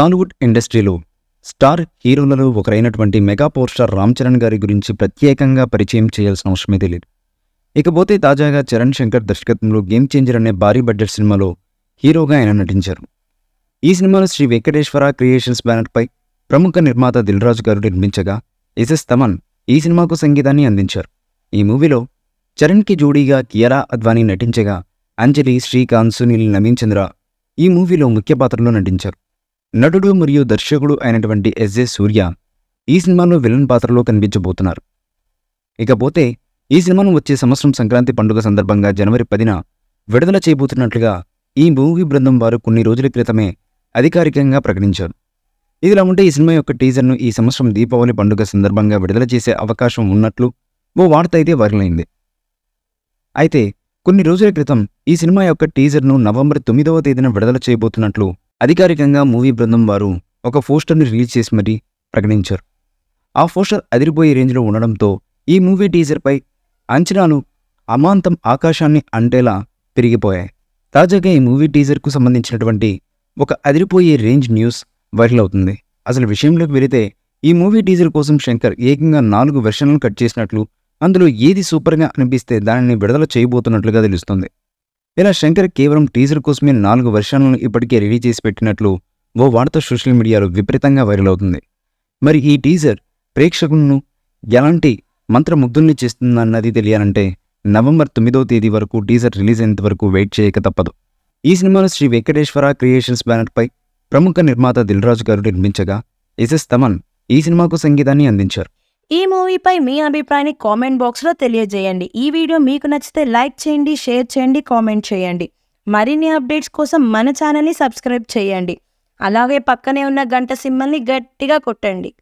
టాలీవుడ్ ఇండస్ట్రీలో స్టార్ హీరోలలో ఒకరైనటువంటి mega power star Ram Charan గారి గురించి ప్రత్యేకంగా పరిచయం చేయాల్సిన అవసరమే లేదు ఇకపోతే తాజాగా చరణ్ శంకర్ దర్శకత్వంలో గేమ్ చేంజర్ అనే భారీ బడ్జెట్ సినిమాలో హీరోగా ఆయన నటించారు ఈ సినిమాలో శ్రీ వెంకటేశ్వర క్రియేషన్స్ బ్యానర్పై ప్రముఖ నిర్మాత దిల్రాజు గారు నిర్మించగా ఎస్ఎస్ తమన్ ఈ సినిమాకు సంగీతాన్ని అందించారు ఈ మూవీలో చరణ్కి జోడీగా కియరా అద్వానీ నటించగా అంజలి శ్రీకాంత్ సునీల్ నవీన్ చంద్ర ఈ మూవీలో ముఖ్య పాత్రలో నటించారు నటుడు మరియు దర్శకుడు అయినటువంటి ఎస్జే సూర్య ఈ సినిమాలో విలన్ పాత్రలో కనిపించబోతున్నారు ఇకపోతే ఈ సినిమాను వచ్చే సంవత్సరం సంక్రాంతి పండుగ సందర్భంగా జనవరి పదిన విడుదల చేయబోతున్నట్లుగా ఈ మూవీ బృందం వారు కొన్ని రోజుల క్రితమే అధికారికంగా ప్రకటించారు ఇదిలా ఉంటే ఈ సినిమా యొక్క టీజర్ను ఈ సంవత్సరం దీపావళి పండుగ సందర్భంగా విడుదల చేసే అవకాశం ఉన్నట్లు ఓ వార్త అయితే వైరలైంది అయితే కొన్ని రోజుల క్రితం ఈ సినిమా యొక్క టీజర్ను నవంబర్ తొమ్మిదవ తేదీన విడుదల చేయబోతున్నట్లు అధికారికంగా మూవీ బృందం వారు ఒక పోస్టర్ని రిలీజ్ చేసి మరీ ప్రకటించారు ఆ పోస్టర్ అదిరిపోయే రేంజ్లో ఉండడంతో ఈ మూవీ టీజర్పై అంచనాలు అమాంతం ఆకాశాన్ని అంటేలా పెరిగిపోయాయి తాజాగా ఈ మూవీ టీజర్కు సంబంధించినటువంటి ఒక అదిరిపోయే రేంజ్ న్యూస్ వైరల్ అవుతుంది అసలు విషయంలోకి వెళితే ఈ మూవీ టీజర్ కోసం శంకర్ ఏకంగా నాలుగు వెర్షన్లను కట్ చేసినట్లు అందులో ఏది సూపర్గా అనిపిస్తే దానిని విడుదల చేయబోతున్నట్లుగా తెలుస్తుంది ఇలా శంకర్ కేవలం టీజర్ కోసమే నాలుగు వర్షాలను ఇప్పటికే రిలీజ్ చేసి పెట్టినట్లు ఓ వార్త సోషల్ మీడియాలో విపరీతంగా వైరల్ అవుతుంది మరి ఈ టీజర్ ప్రేక్షకులను ఎలాంటి మంత్రముగ్ధుల్ని చేస్తుందన్నది తెలియాలంటే నవంబర్ తొమ్మిదో తేదీ వరకు టీజర్ రిలీజ్ అయినంత వరకు వెయిట్ చేయక తప్పదు ఈ సినిమాలో శ్రీ వెంకటేశ్వర క్రియేషన్స్ బ్యానర్పై ప్రముఖ నిర్మాత దిల్రాజు గారు నిర్మించగా ఎస్ఎస్ తమన్ ఈ సినిమాకు సంగీతాన్ని అందించారు ఈ మూవీపై మీ అభిప్రాయాన్ని కామెంట్ బాక్స్లో తెలియజేయండి ఈ వీడియో మీకు నచ్చితే లైక్ చేయండి షేర్ చేయండి కామెంట్ చేయండి మరిన్ని అప్డేట్స్ కోసం మన ఛానల్ని సబ్స్క్రైబ్ చేయండి అలాగే పక్కనే ఉన్న గంట సింబల్ని గట్టిగా కొట్టండి